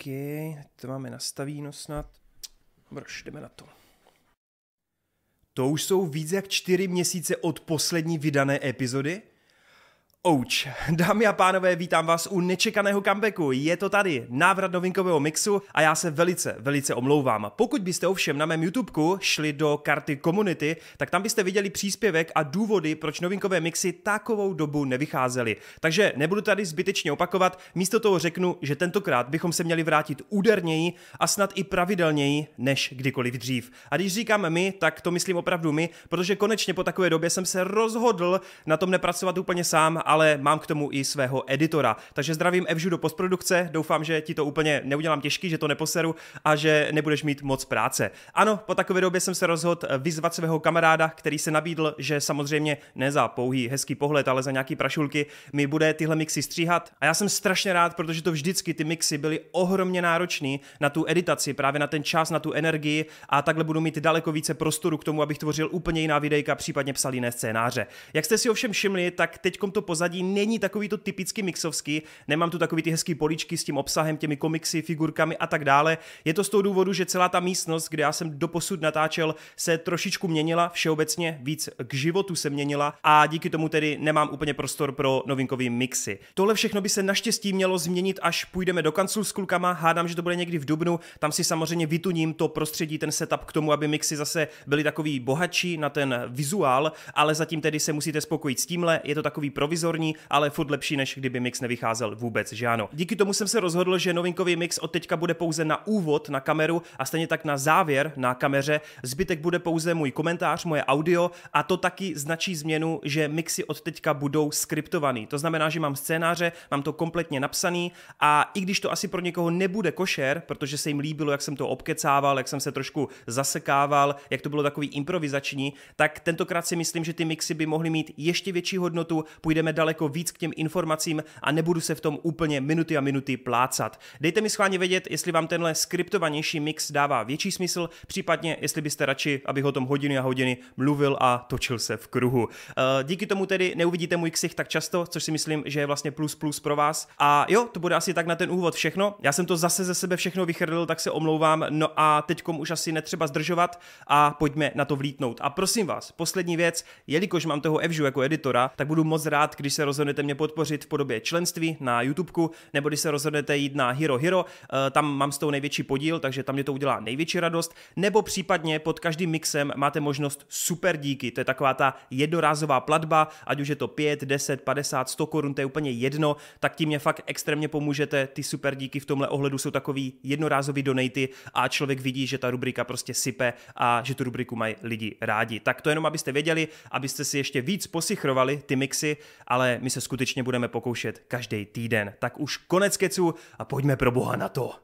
OK, to máme nastavíno snad. Brož, jdeme na to. To už jsou více jak čtyři měsíce od poslední vydané epizody Ouch. Dámy a pánové, vítám vás u nečekaného comebacku. Je to tady, návrat novinkového mixu a já se velice, velice omlouvám. Pokud byste ovšem na mém YouTubeku šli do karty komunity, tak tam byste viděli příspěvek a důvody, proč novinkové mixy takovou dobu nevycházely. Takže nebudu tady zbytečně opakovat, místo toho řeknu, že tentokrát bychom se měli vrátit úderněji a snad i pravidelněji než kdykoliv dřív. A když říkám my, tak to myslím opravdu my, protože konečně po takové době jsem se rozhodl na tom nepracovat úplně sám ale mám k tomu i svého editora. Takže zdravím Evžu do postprodukce, doufám, že ti to úplně neudělám těžký, že to neposeru a že nebudeš mít moc práce. Ano, po takové době jsem se rozhodl vyzvat svého kamaráda, který se nabídl, že samozřejmě ne za pouhý hezký pohled, ale za nějaký prašulky mi bude tyhle mixy stříhat. A já jsem strašně rád, protože to vždycky ty mixy byly ohromně náročný na tu editaci, právě na ten čas, na tu energii a takhle budu mít daleko více prostoru k tomu, abych tvořil úplně jiná videjka, případně psal jiné scénáře. Jak jste si ovšem všimli, tak teď to poz pozadí není takový to typicky mixovský, nemám tu takový ty hezký poličky s tím obsahem, těmi komiksy, figurkami a tak dále. Je to z toho důvodu, že celá ta místnost, kde já jsem doposud natáčel, se trošičku měnila, všeobecně víc k životu se měnila a díky tomu tedy nemám úplně prostor pro novinkový mixy. Tohle všechno by se naštěstí mělo změnit, až půjdeme do kanclu s klukama, hádám, že to bude někdy v dubnu, tam si samozřejmě vytuním to prostředí, ten setup k tomu, aby mixy zase byly takový bohatší na ten vizuál, ale zatím tedy se musíte spokojit s tímhle, je to takový provizor provizorní, ale furt lepší, než kdyby mix nevycházel vůbec, že ano. Díky tomu jsem se rozhodl, že novinkový mix od teďka bude pouze na úvod na kameru a stejně tak na závěr na kameře. Zbytek bude pouze můj komentář, moje audio a to taky značí změnu, že mixy od teďka budou skriptovaný. To znamená, že mám scénáře, mám to kompletně napsaný a i když to asi pro někoho nebude košer, protože se jim líbilo, jak jsem to obkecával, jak jsem se trošku zasekával, jak to bylo takový improvizační, tak tentokrát si myslím, že ty mixy by mohly mít ještě větší hodnotu. Půjdeme daleko víc k těm informacím a nebudu se v tom úplně minuty a minuty plácat. Dejte mi schválně vědět, jestli vám tenhle skriptovanější mix dává větší smysl, případně jestli byste radši, abych o tom hodiny a hodiny mluvil a točil se v kruhu. Eh, díky tomu tedy neuvidíte můj ksich tak často, což si myslím, že je vlastně plus plus pro vás. A jo, to bude asi tak na ten úvod všechno. Já jsem to zase ze sebe všechno vychrdl, tak se omlouvám. No a teďkom už asi netřeba zdržovat a pojďme na to vlítnout. A prosím vás, poslední věc, jelikož mám toho Evžu jako editora, tak budu moc rád, když když se rozhodnete mě podpořit v podobě členství na YouTube, nebo když se rozhodnete jít na Hero Hero, eh, tam mám s tou největší podíl, takže tam mě to udělá největší radost, nebo případně pod každým mixem máte možnost super díky, to je taková ta jednorázová platba, ať už je to 5, 10, 50, 100 korun, to je úplně jedno, tak tím mě fakt extrémně pomůžete, ty super díky v tomhle ohledu jsou takový jednorázový donaty a člověk vidí, že ta rubrika prostě sype a že tu rubriku mají lidi rádi. Tak to jenom, abyste věděli, abyste si ještě víc posichrovali ty mixy, ale ale my se skutečně budeme pokoušet každý týden. Tak už konec keců a pojďme pro boha na to.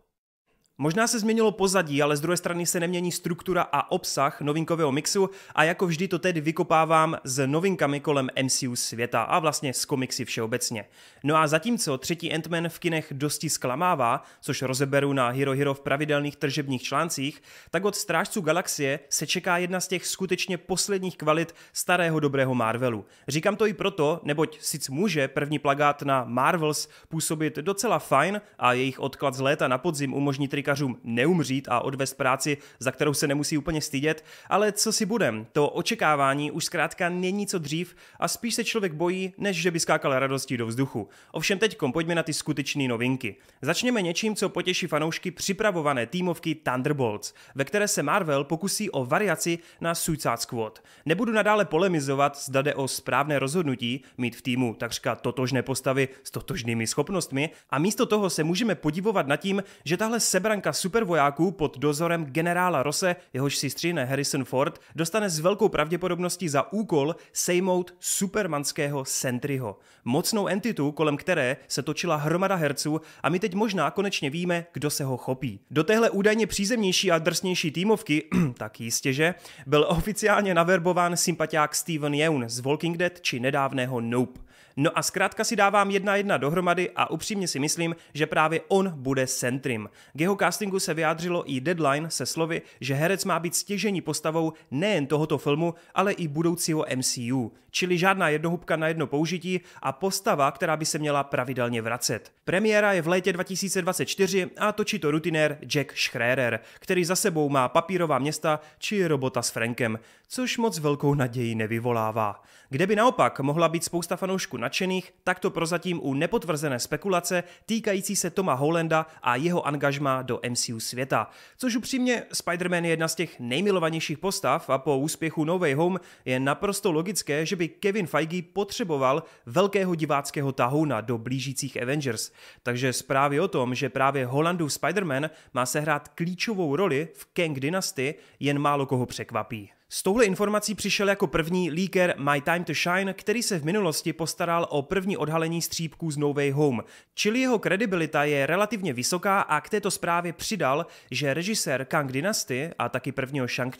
Možná se změnilo pozadí, ale z druhé strany se nemění struktura a obsah novinkového mixu a jako vždy to tedy vykopávám s novinkami kolem MCU světa a vlastně s komiksy všeobecně. No a zatímco třetí Ant-Man v kinech dosti zklamává, což rozeberu na Hero Hero v pravidelných tržebních článcích, tak od Strážců galaxie se čeká jedna z těch skutečně posledních kvalit starého dobrého Marvelu. Říkám to i proto, neboť sice může první plagát na Marvels působit docela fajn a jejich odklad z léta na podzim umožní politikařům neumřít a odvést práci, za kterou se nemusí úplně stydět, ale co si budem, to očekávání už zkrátka není co dřív a spíš se člověk bojí, než že by skákal radostí do vzduchu. Ovšem teď pojďme na ty skutečné novinky. Začněme něčím, co potěší fanoušky připravované týmovky Thunderbolts, ve které se Marvel pokusí o variaci na Suicide Squad. Nebudu nadále polemizovat, zda jde o správné rozhodnutí mít v týmu takřka totožné postavy s totožnými schopnostmi a místo toho se můžeme podivovat nad tím, že tahle sebra Skupinka supervojáků pod dozorem generála Rose, jehož si stříhne Harrison Ford, dostane s velkou pravděpodobností za úkol sejmout supermanského Sentryho. Mocnou entitu, kolem které se točila hromada herců a my teď možná konečně víme, kdo se ho chopí. Do téhle údajně přízemnější a drsnější týmovky, tak jistě že, byl oficiálně naverbován sympatiák Steven Yeun z Walking Dead či nedávného Nope. No a zkrátka si dávám jedna jedna dohromady a upřímně si myslím, že právě on bude centrim. K jeho castingu se vyjádřilo i Deadline se slovy, že herec má být stěžení postavou nejen tohoto filmu, ale i budoucího MCU, čili žádná jednohubka na jedno použití a postava, která by se měla pravidelně vracet. Premiéra je v létě 2024 a točí to rutinér Jack Schrader, který za sebou má papírová města či robota s Frankem což moc velkou naději nevyvolává. Kde by naopak mohla být spousta fanoušků nadšených, tak to prozatím u nepotvrzené spekulace týkající se Toma Hollanda a jeho angažma do MCU světa. Což upřímně Spider-Man je jedna z těch nejmilovanějších postav a po úspěchu No Way Home je naprosto logické, že by Kevin Feige potřeboval velkého diváckého tahouna do blížících Avengers. Takže zprávy o tom, že právě Hollandův Spider-Man má sehrát klíčovou roli v Kang Dynasty, jen málo koho překvapí. S touhle informací přišel jako první leaker My Time to Shine, který se v minulosti postaral o první odhalení střípků z No Way Home, čili jeho kredibilita je relativně vysoká a k této zprávě přidal, že režisér Kang Dynasty a taky prvního shang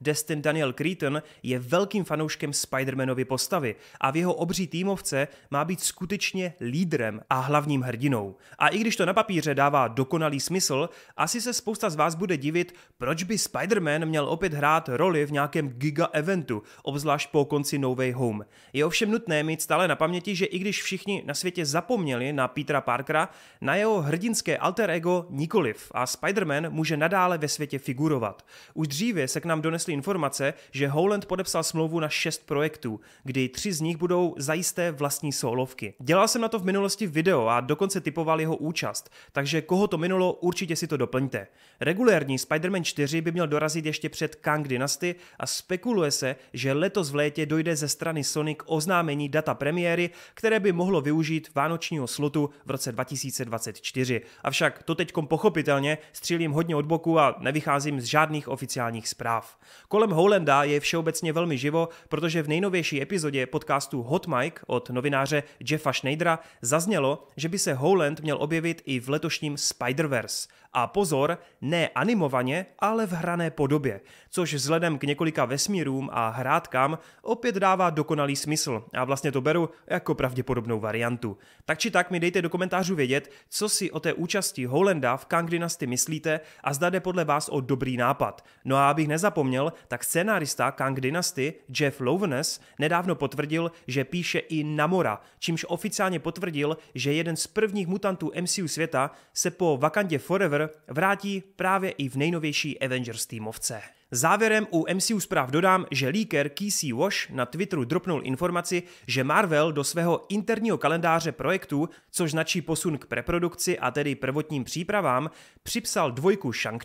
Destin Daniel Creighton, je velkým fanouškem Spider-Manovy postavy a v jeho obří týmovce má být skutečně lídrem a hlavním hrdinou. A i když to na papíře dává dokonalý smysl, asi se spousta z vás bude divit, proč by Spider-Man měl opět hrát roli v nějakém giga eventu, obzvlášť po konci No Way Home. Je ovšem nutné mít stále na paměti, že i když všichni na světě zapomněli na Petra Parkera, na jeho hrdinské alter ego nikoliv a Spider-Man může nadále ve světě figurovat. Už dříve se k nám donesly informace, že Holland podepsal smlouvu na šest projektů, kdy tři z nich budou zajisté vlastní solovky. Dělal jsem na to v minulosti video a dokonce typoval jeho účast, takže koho to minulo, určitě si to doplňte. Regulérní Spider-Man 4 by měl dorazit ještě před Kang Dynasty a spekuluje se, že letos v létě dojde ze strany Sony k oznámení data premiéry, které by mohlo využít vánočního slotu v roce 2024. Avšak to teď pochopitelně střílím hodně od boku a nevycházím z žádných oficiálních zpráv. Kolem Holanda je všeobecně velmi živo, protože v nejnovější epizodě podcastu Hot Mike od novináře Jeffa Schneidera zaznělo, že by se Holland měl objevit i v letošním Spider-Verse. A pozor, ne animovaně, ale v hrané podobě, což vzhledem k několika vesmírům a hrátkám opět dává dokonalý smysl a vlastně to beru jako pravděpodobnou variantu. Tak či tak mi dejte do komentářů vědět, co si o té účasti Holenda v Kang Dynasty myslíte a zda jde podle vás o dobrý nápad. No a abych nezapomněl, tak scénárista Kang Dynasty Jeff Loveness nedávno potvrdil, že píše i Namora, čímž oficiálně potvrdil, že jeden z prvních mutantů MCU světa se po Wakandě Forever Forever vrátí právě i v nejnovější Avengers týmovce. Závěrem u MCU zpráv dodám, že leaker KC Wash na Twitteru dropnul informaci, že Marvel do svého interního kalendáře projektů, což značí posun k preprodukci a tedy prvotním přípravám, připsal dvojku shang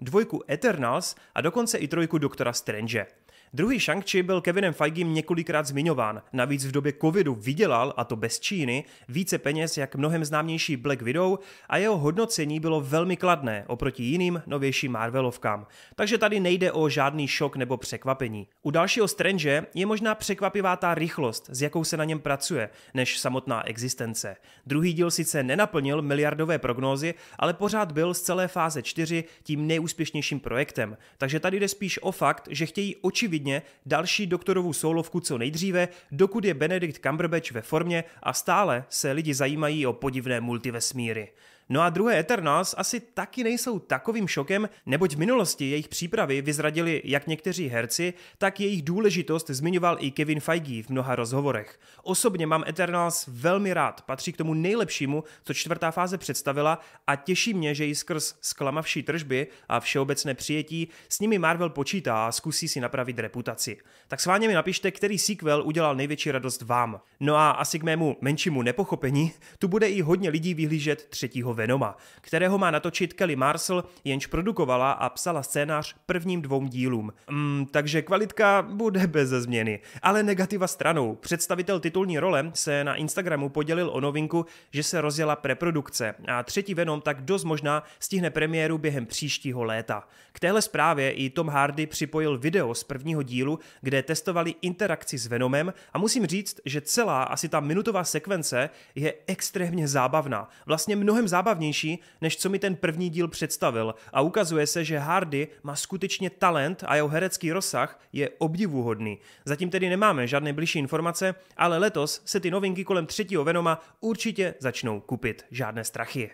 dvojku Eternals a dokonce i trojku Doktora Strange. Druhý shang byl Kevinem Feigem několikrát zmiňován. Navíc v době covidu vydělal, a to bez Číny, více peněz jak mnohem známější Black Widow a jeho hodnocení bylo velmi kladné oproti jiným novějším Marvelovkám. Takže tady nejde o žádný šok nebo překvapení. U dalšího Strange je možná překvapivá ta rychlost, s jakou se na něm pracuje, než samotná existence. Druhý díl sice nenaplnil miliardové prognózy, ale pořád byl z celé fáze 4 tím nejúspěšnějším projektem. Takže tady jde spíš o fakt, že chtějí očividně klidně další doktorovou soulovku co nejdříve, dokud je Benedict Cumberbatch ve formě a stále se lidi zajímají o podivné multivesmíry. No a druhé Eternals asi taky nejsou takovým šokem, neboť v minulosti jejich přípravy vyzradili jak někteří herci, tak jejich důležitost zmiňoval i Kevin Feige v mnoha rozhovorech. Osobně mám Eternals velmi rád, patří k tomu nejlepšímu, co čtvrtá fáze představila a těší mě, že ji skrz zklamavší tržby a všeobecné přijetí s nimi Marvel počítá a zkusí si napravit reputaci. Tak s vámi mi napište, který sequel udělal největší radost vám. No a asi k mému menšímu nepochopení, tu bude i hodně lidí vyhlížet třetího Venoma, kterého má natočit Kelly Marcel, jenž produkovala a psala scénář prvním dvou dílům. Mm, takže kvalitka bude bez změny. Ale negativa stranou. Představitel titulní role se na Instagramu podělil o novinku, že se rozjela preprodukce a třetí Venom tak dost možná stihne premiéru během příštího léta. K téhle zprávě i Tom Hardy připojil video z prvního dílu, kde testovali interakci s Venomem a musím říct, že celá asi ta minutová sekvence je extrémně zábavná. Vlastně mnohem zábavná zábavnější, než co mi ten první díl představil a ukazuje se, že Hardy má skutečně talent a jeho herecký rozsah je obdivuhodný. Zatím tedy nemáme žádné blížší informace, ale letos se ty novinky kolem třetího Venoma určitě začnou kupit. Žádné strachy.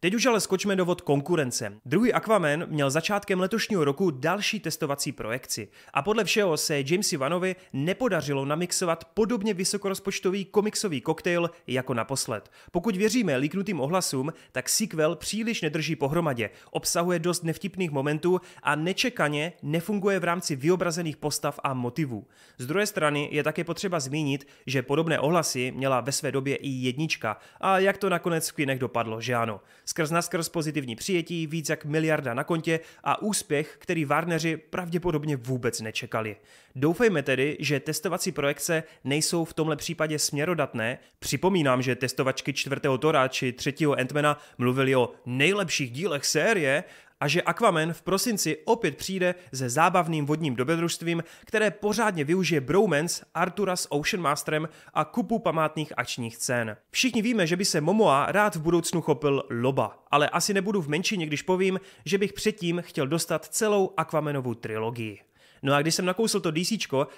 Teď už ale skočme do vod konkurence. Druhý Aquaman měl začátkem letošního roku další testovací projekci a podle všeho se Jamesi Vanovi nepodařilo namixovat podobně vysokorozpočtový komiksový koktejl jako naposled. Pokud věříme líknutým ohlasům, tak sequel příliš nedrží pohromadě, obsahuje dost nevtipných momentů a nečekaně nefunguje v rámci vyobrazených postav a motivů. Z druhé strany je také potřeba zmínit, že podobné ohlasy měla ve své době i jednička a jak to nakonec v kinech dopadlo, že ano. Skrz naskrz pozitivní přijetí, víc jak miliarda na kontě a úspěch, který Warneri pravděpodobně vůbec nečekali. Doufejme tedy, že testovací projekce nejsou v tomhle případě směrodatné. Připomínám, že testovačky čtvrtého Tora či třetího Antmana mluvili o nejlepších dílech série a že Aquaman v prosinci opět přijde se zábavným vodním dobrodružstvím, které pořádně využije bromance Artura s Ocean Masterem a kupu památných akčních scén. Všichni víme, že by se Momoa rád v budoucnu chopil loba, ale asi nebudu v menšině, když povím, že bych předtím chtěl dostat celou Aquamanovu trilogii. No a když jsem nakousl to DC,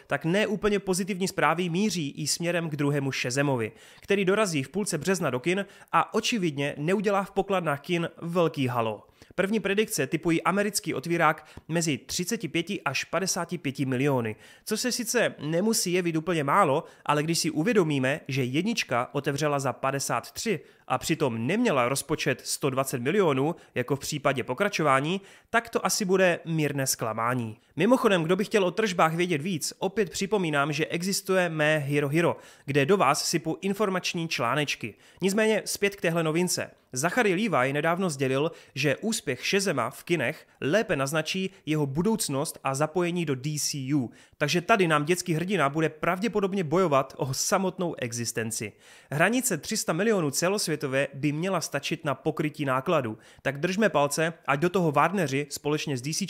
tak neúplně pozitivní zprávy míří i směrem k druhému Šezemovi, který dorazí v půlce března do kin a očividně neudělá v pokladnách kin velký halo. První predikce typují americký otvírák mezi 35 až 55 miliony, co se sice nemusí jevit úplně málo, ale když si uvědomíme, že jednička otevřela za 53, a přitom neměla rozpočet 120 milionů, jako v případě pokračování, tak to asi bude mírné zklamání. Mimochodem, kdo by chtěl o tržbách vědět víc, opět připomínám, že existuje mé Hero Hero, kde do vás sypu informační článečky. Nicméně zpět k téhle novince. Zachary Levi nedávno sdělil, že úspěch Šezema v kinech lépe naznačí jeho budoucnost a zapojení do DCU, takže tady nám dětský hrdina bude pravděpodobně bojovat o samotnou existenci. Hranice 300 milionů celosvět celosvětově by měla stačit na pokrytí nákladu. Tak držme palce, ať do toho Warneři společně s DC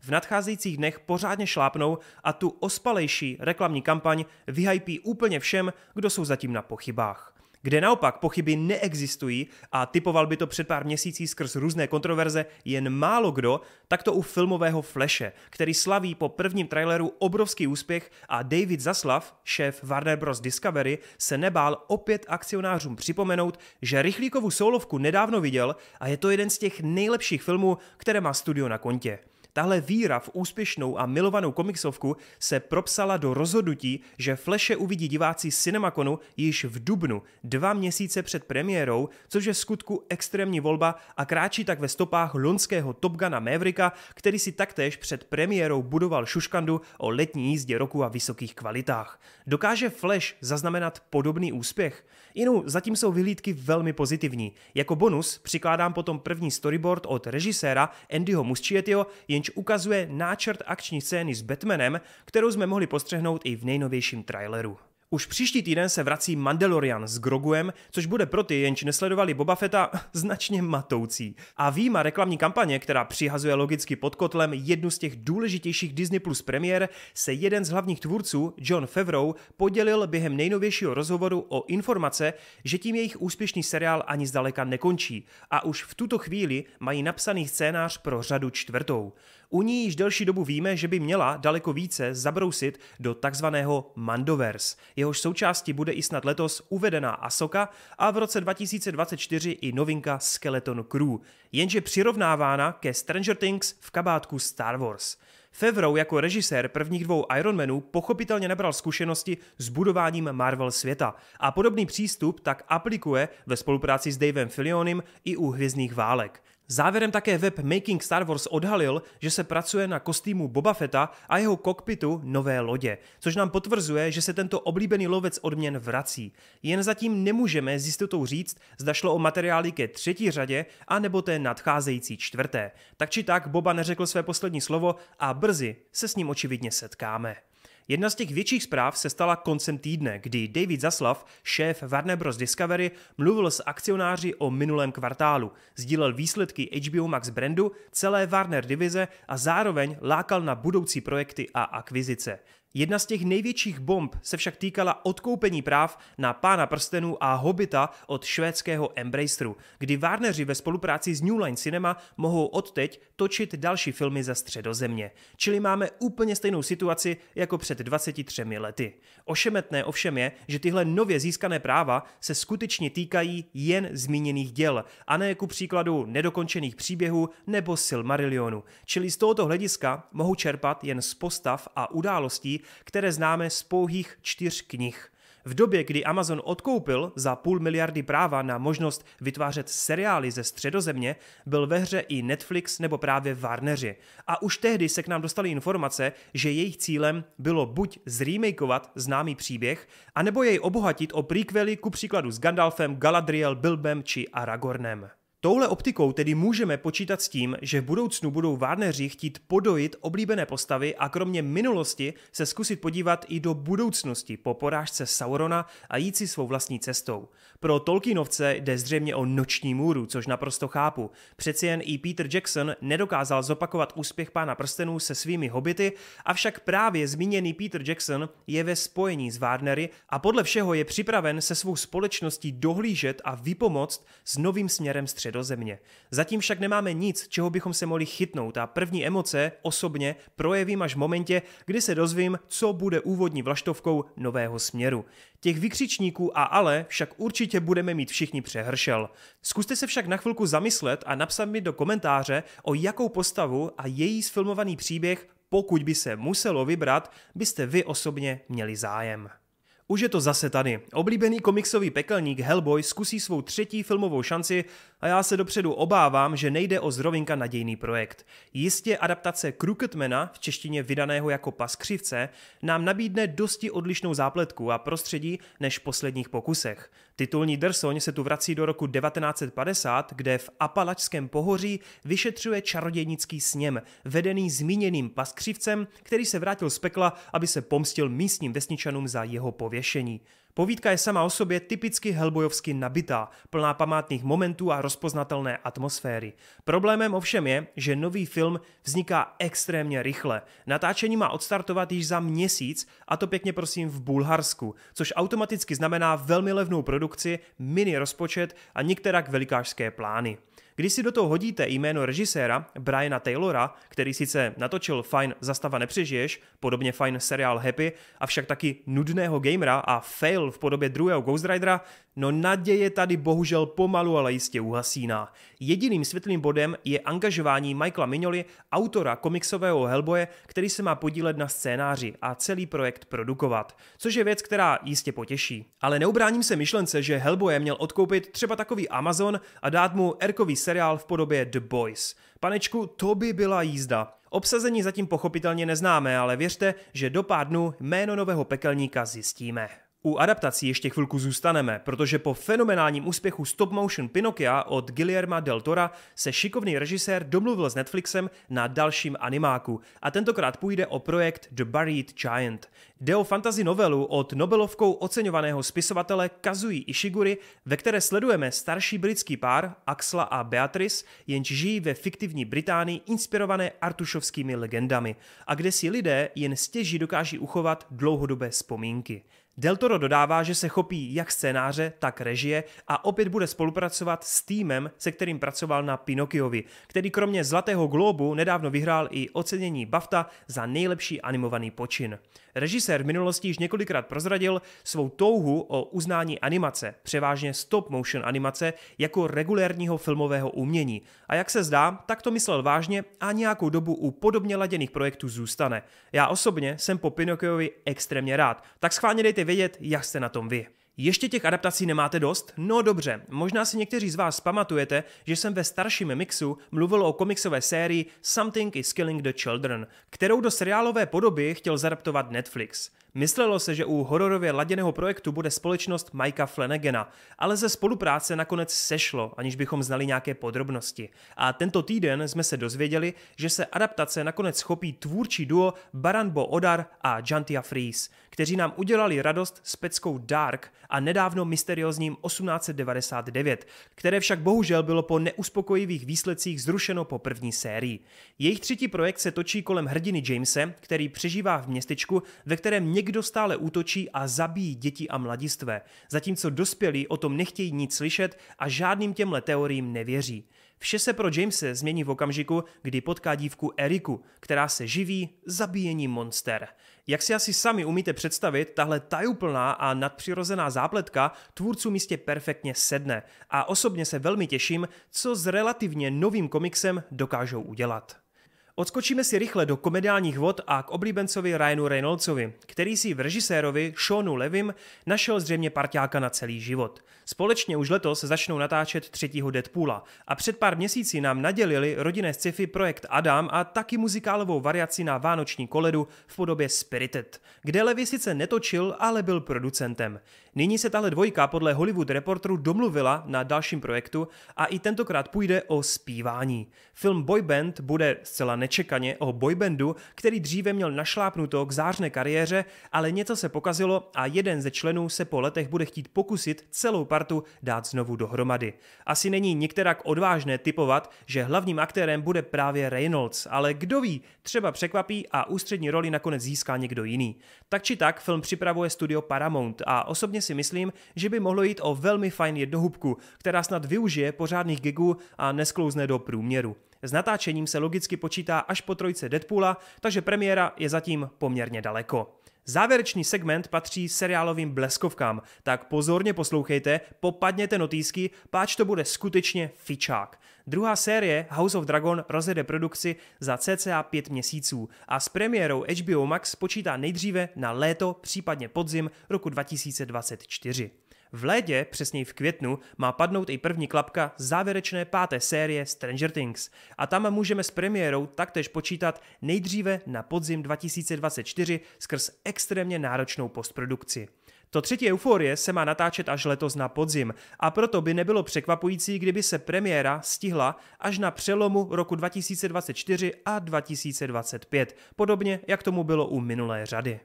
v nadcházejících dnech pořádně šlápnou a tu ospalejší reklamní kampaň vyhypí úplně všem, kdo jsou zatím na pochybách kde naopak pochyby neexistují a typoval by to před pár měsící skrz různé kontroverze jen málo kdo, tak to u filmového Flashe, který slaví po prvním traileru obrovský úspěch a David Zaslav, šéf Warner Bros. Discovery, se nebál opět akcionářům připomenout, že rychlíkovou soulovku nedávno viděl a je to jeden z těch nejlepších filmů, které má studio na kontě. Tahle víra v úspěšnou a milovanou komiksovku se propsala do rozhodnutí, že Flashe uvidí diváci Cinemakonu již v dubnu, dva měsíce před premiérou, což je skutku extrémní volba a kráčí tak ve stopách lonského Top Guna Mavericka, který si taktéž před premiérou budoval šuškandu o letní jízdě roku a vysokých kvalitách. Dokáže Flash zaznamenat podobný úspěch? Jinou zatím jsou vyhlídky velmi pozitivní. Jako bonus přikládám potom první storyboard od režiséra Andyho Muschietio, jenž Lynch ukazuje náčrt akční scény s Batmanem, kterou jsme mohli postřehnout i v nejnovějším traileru. Už příští týden se vrací Mandalorian s Groguem, což bude pro ty, jenž nesledovali Boba Fetta, značně matoucí. A výjima reklamní kampaně, která přihazuje logicky pod kotlem jednu z těch důležitějších Disney Plus premiér, se jeden z hlavních tvůrců, John Favreau, podělil během nejnovějšího rozhovoru o informace, že tím jejich úspěšný seriál ani zdaleka nekončí a už v tuto chvíli mají napsaný scénář pro řadu čtvrtou. U ní již delší dobu víme, že by měla daleko více zabrousit do takzvaného Mandoverse. Jehož součástí bude i snad letos uvedená Asoka a v roce 2024 i novinka Skeleton Crew, jenže přirovnávána ke Stranger Things v kabátku Star Wars. Fevrou jako režisér prvních dvou Ironmanů pochopitelně nabral zkušenosti s budováním Marvel světa a podobný přístup tak aplikuje ve spolupráci s Davem Filionem i u Hvězdných válek. Závěrem také web Making Star Wars odhalil, že se pracuje na kostýmu Boba Fetta a jeho kokpitu nové lodě, což nám potvrzuje, že se tento oblíbený lovec odměn vrací. Jen zatím nemůžeme s jistotou říct, zda šlo o materiály ke třetí řadě a nebo té nadcházející čtvrté. Tak či tak Boba neřekl své poslední slovo a brzy se s ním očividně setkáme. Jedna z těch větších zpráv se stala koncem týdne, kdy David Zaslav, šéf Warner Bros. Discovery, mluvil s akcionáři o minulém kvartálu, sdílel výsledky HBO Max brandu, celé Warner divize a zároveň lákal na budoucí projekty a akvizice. Jedna z těch největších bomb se však týkala odkoupení práv na Pána prstenů a Hobita od švédského Embraceru, kdy Warneři ve spolupráci s New Line Cinema mohou odteď točit další filmy ze středozemě. Čili máme úplně stejnou situaci jako před 23 lety. Ošemetné ovšem je, že tyhle nově získané práva se skutečně týkají jen zmíněných děl, a ne ku příkladu nedokončených příběhů nebo Silmarillionu. Čili z tohoto hlediska mohou čerpat jen z postav a událostí, které známe z pouhých čtyř knih. V době, kdy Amazon odkoupil za půl miliardy práva na možnost vytvářet seriály ze středozemě, byl ve hře i Netflix nebo právě Warneri. A už tehdy se k nám dostaly informace, že jejich cílem bylo buď zremakeovat známý příběh, anebo jej obohatit o prequely ku příkladu s Gandalfem, Galadriel, Bilbem či Aragornem. Touhle optikou tedy můžeme počítat s tím, že v budoucnu budou Várneři chtít podojit oblíbené postavy a kromě minulosti se zkusit podívat i do budoucnosti po porážce Saurona a jít si svou vlastní cestou. Pro Tolkienovce jde zřejmě o noční můru, což naprosto chápu. Přeci jen i Peter Jackson nedokázal zopakovat úspěch pána prstenů se svými hobity, avšak právě zmíněný Peter Jackson je ve spojení s Várnery a podle všeho je připraven se svou společností dohlížet a vypomoct s novým směrem středu do země. Zatím však nemáme nic, čeho bychom se mohli chytnout a první emoce osobně projevím až v momentě, kdy se dozvím, co bude úvodní vlaštovkou nového směru. Těch vykřičníků a ale však určitě budeme mít všichni přehršel. Zkuste se však na chvilku zamyslet a napsat mi do komentáře, o jakou postavu a její sfilmovaný příběh, pokud by se muselo vybrat, byste vy osobně měli zájem. Už je to zase tady. Oblíbený komiksový pekelník Hellboy zkusí svou třetí filmovou šanci a já se dopředu obávám, že nejde o zrovinka nadějný projekt. Jistě adaptace Crookedmana, v češtině vydaného jako Paskřivce, nám nabídne dosti odlišnou zápletku a prostředí než v posledních pokusech. Titulní drsoň se tu vrací do roku 1950, kde v Apalačském pohoří vyšetřuje čarodějnický sněm, vedený zmíněným Paskřivcem, který se vrátil z pekla, aby se pomstil místním vesničanům za jeho pověst věšení. Povídka je sama o sobě typicky helbojovsky nabitá, plná památných momentů a rozpoznatelné atmosféry. Problémem ovšem je, že nový film vzniká extrémně rychle. Natáčení má odstartovat již za měsíc, a to pěkně prosím v Bulharsku, což automaticky znamená velmi levnou produkci, mini rozpočet a některak velikářské plány. Když si do toho hodíte jméno režiséra Briana Taylora, který sice natočil fajn Zastava nepřežiješ, podobně fajn seriál Happy, avšak taky nudného gamera a fail v podobě druhého Ghost Ridera, No naděje tady bohužel pomalu, ale jistě uhasíná. Jediným světlým bodem je angažování Michaela Mignoli, autora komiksového Hellboye, který se má podílet na scénáři a celý projekt produkovat. Což je věc, která jistě potěší. Ale neubráním se myšlence, že Hellboye měl odkoupit třeba takový Amazon a dát mu erkový seriál v podobě The Boys. Panečku, to by byla jízda. Obsazení zatím pochopitelně neznáme, ale věřte, že do pár dnů jméno nového pekelníka zjistíme. U adaptací ještě chvilku zůstaneme, protože po fenomenálním úspěchu stop motion Pinokia od Guillerma del Tora se šikovný režisér domluvil s Netflixem na dalším animáku a tentokrát půjde o projekt The Buried Giant. Jde o fantasy novelu od Nobelovkou oceňovaného spisovatele Kazuji Ishiguri, ve které sledujeme starší britský pár Axla a Beatrice, jenž žijí ve fiktivní Británii inspirované artušovskými legendami a kde si lidé jen stěží dokáží uchovat dlouhodobé vzpomínky. Del Toro dodává, že se chopí jak scénáře, tak režie a opět bude spolupracovat s týmem, se kterým pracoval na Pinokiovi, který kromě Zlatého globu nedávno vyhrál i ocenění BAFTA za nejlepší animovaný počin. Režisér v minulosti již několikrát prozradil svou touhu o uznání animace, převážně stop motion animace, jako regulérního filmového umění. A jak se zdá, tak to myslel vážně a nějakou dobu u podobně laděných projektů zůstane. Já osobně jsem po Pinokiovi extrémně rád, tak schválně dejte vědět, jak jste na tom vy. Ještě těch adaptací nemáte dost? No dobře, možná si někteří z vás pamatujete, že jsem ve starším mixu mluvil o komiksové sérii Something is Killing the Children, kterou do seriálové podoby chtěl zadaptovat Netflix. Myslelo se, že u hororově laděného projektu bude společnost Mikea Flanagena, ale ze spolupráce nakonec sešlo, aniž bychom znali nějaké podrobnosti. A tento týden jsme se dozvěděli, že se adaptace nakonec chopí tvůrčí duo Baranbo Odar a Jantia Fries, kteří nám udělali radost s peckou Dark a nedávno mysteriózním 1899, které však bohužel bylo po neuspokojivých výsledcích zrušeno po první sérii. Jejich třetí projekt se točí kolem hrdiny Jamese, který přežívá v městečku, ve kterém někdo někdo stále útočí a zabíjí děti a mladistvé, zatímco dospělí o tom nechtějí nic slyšet a žádným těmhle teoriím nevěří. Vše se pro Jamese změní v okamžiku, kdy potká dívku Eriku, která se živí zabíjením monster. Jak si asi sami umíte představit, tahle tajuplná a nadpřirozená zápletka tvůrcům místě perfektně sedne a osobně se velmi těším, co s relativně novým komiksem dokážou udělat. Odskočíme si rychle do komediálních vod a k oblíbencovi Ryanu Reynoldsovi, který si v režisérovi Seanu Levim našel zřejmě parťáka na celý život – Společně už letos začnou natáčet třetího Deadpoola a před pár měsíci nám nadělili rodinné sci-fi projekt Adam a taky muzikálovou variaci na vánoční koledu v podobě Spirited, kde Levy sice netočil, ale byl producentem. Nyní se tahle dvojka podle Hollywood Reporteru domluvila na dalším projektu a i tentokrát půjde o zpívání. Film Boyband bude zcela nečekaně o boybandu, který dříve měl našlápnuto k zářné kariéře, ale něco se pokazilo a jeden ze členů se po letech bude chtít pokusit celou Spartu dát znovu dohromady. Asi není nikterak odvážné typovat, že hlavním aktérem bude právě Reynolds, ale kdo ví, třeba překvapí a ústřední roli nakonec získá někdo jiný. Tak či tak film připravuje studio Paramount a osobně si myslím, že by mohlo jít o velmi fajn jednohubku, která snad využije pořádných gigů a nesklouzne do průměru. S natáčením se logicky počítá až po trojce Deadpoola, takže premiéra je zatím poměrně daleko. Závěrečný segment patří seriálovým bleskovkám, tak pozorně poslouchejte, popadněte notýsky, páč to bude skutečně fičák. Druhá série House of Dragon rozjede produkci za cca 5 měsíců a s premiérou HBO Max počítá nejdříve na léto, případně podzim roku 2024. V létě, přesněji v květnu, má padnout i první klapka závěrečné páté série Stranger Things a tam můžeme s premiérou taktéž počítat nejdříve na podzim 2024 skrz extrémně náročnou postprodukci. To třetí euforie se má natáčet až letos na podzim a proto by nebylo překvapující, kdyby se premiéra stihla až na přelomu roku 2024 a 2025, podobně jak tomu bylo u minulé řady.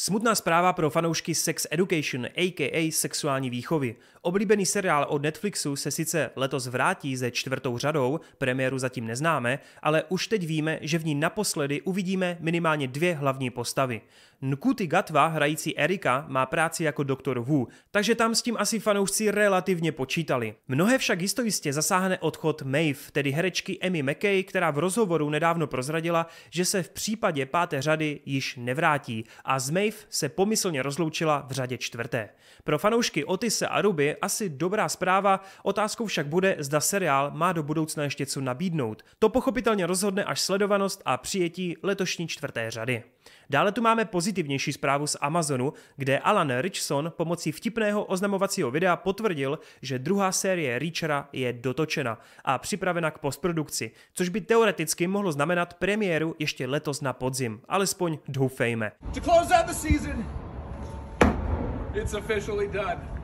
Smutná zpráva pro fanoušky Sex Education, a.k.a. sexuální výchovy. Oblíbený seriál od Netflixu se sice letos vrátí se čtvrtou řadou, premiéru zatím neznáme, ale už teď víme, že v ní naposledy uvidíme minimálně dvě hlavní postavy. Nkuti Gatva, hrající Erika, má práci jako doktor Wu, takže tam s tím asi fanoušci relativně počítali. Mnohé však jistojistě zasáhne odchod Maeve, tedy herečky Emmy McKay, která v rozhovoru nedávno prozradila, že se v případě páté řady již nevrátí a z Maeve se pomyslně rozloučila v řadě čtvrté. Pro fanoušky Otise a Ruby asi dobrá zpráva, otázkou však bude, zda seriál má do budoucna ještě co nabídnout. To pochopitelně rozhodne až sledovanost a přijetí letošní čtvrté řady. Dále tu máme pozici pozitivnější zprávu z Amazonu, kde Alan Richson pomocí vtipného oznamovacího videa potvrdil, že druhá série Reachera je dotočena a připravena k postprodukci, což by teoreticky mohlo znamenat premiéru ještě letos na podzim, alespoň doufejme. To close out the season, it's officially done.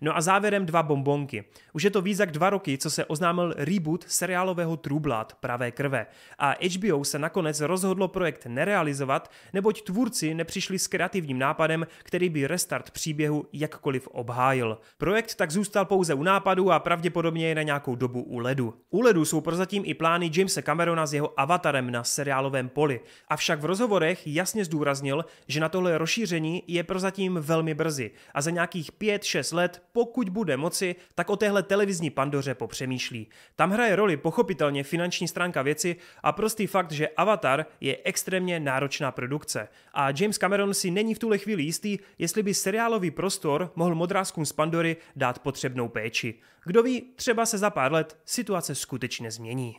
No a závěrem dva bombonky. Už je to víc jak dva roky, co se oznámil reboot seriálového True Blood Pravé krve. A HBO se nakonec rozhodlo projekt nerealizovat, neboť tvůrci nepřišli s kreativním nápadem, který by restart příběhu jakkoliv obhájil. Projekt tak zůstal pouze u nápadu a pravděpodobně je na nějakou dobu u ledu. U ledu jsou prozatím i plány Jamesa Camerona s jeho avatarem na seriálovém poli. Avšak v rozhovorech jasně zdůraznil, že na tohle rozšíření je prozatím velmi brzy a za nějaký nějakých 5-6 let, pokud bude moci, tak o téhle televizní pandoře popřemýšlí. Tam hraje roli pochopitelně finanční stránka věci a prostý fakt, že Avatar je extrémně náročná produkce. A James Cameron si není v tuhle chvíli jistý, jestli by seriálový prostor mohl modrázkům z Pandory dát potřebnou péči. Kdo ví, třeba se za pár let situace skutečně změní.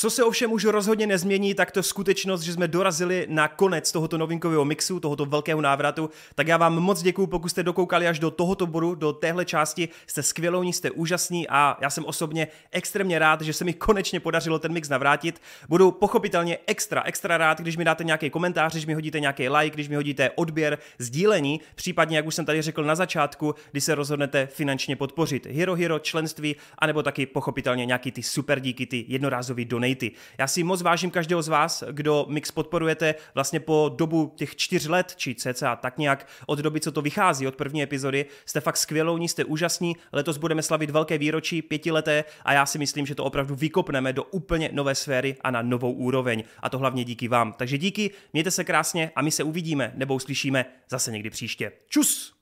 Co se ovšem už rozhodně nezmění, tak to skutečnost, že jsme dorazili na konec tohoto novinkového mixu, tohoto velkého návratu, tak já vám moc děkuju, pokud jste dokoukali až do tohoto bodu, do téhle části, jste skvělou, jste úžasní a já jsem osobně extrémně rád, že se mi konečně podařilo ten mix navrátit. Budu pochopitelně extra, extra rád, když mi dáte nějaký komentář, když mi hodíte nějaký like, když mi hodíte odběr, sdílení, případně, jak už jsem tady řekl na začátku, když se rozhodnete finančně podpořit Hero Hero, členství, anebo taky pochopitelně nějaký ty super díky, ty jednorázový donate donaty. Já si moc vážím každého z vás, kdo Mix podporujete vlastně po dobu těch čtyř let, či cca tak nějak od doby, co to vychází od první epizody. Jste fakt skvělou, jste úžasní, letos budeme slavit velké výročí, pětileté a já si myslím, že to opravdu vykopneme do úplně nové sféry a na novou úroveň. A to hlavně díky vám. Takže díky, mějte se krásně a my se uvidíme nebo uslyšíme zase někdy příště. Čus!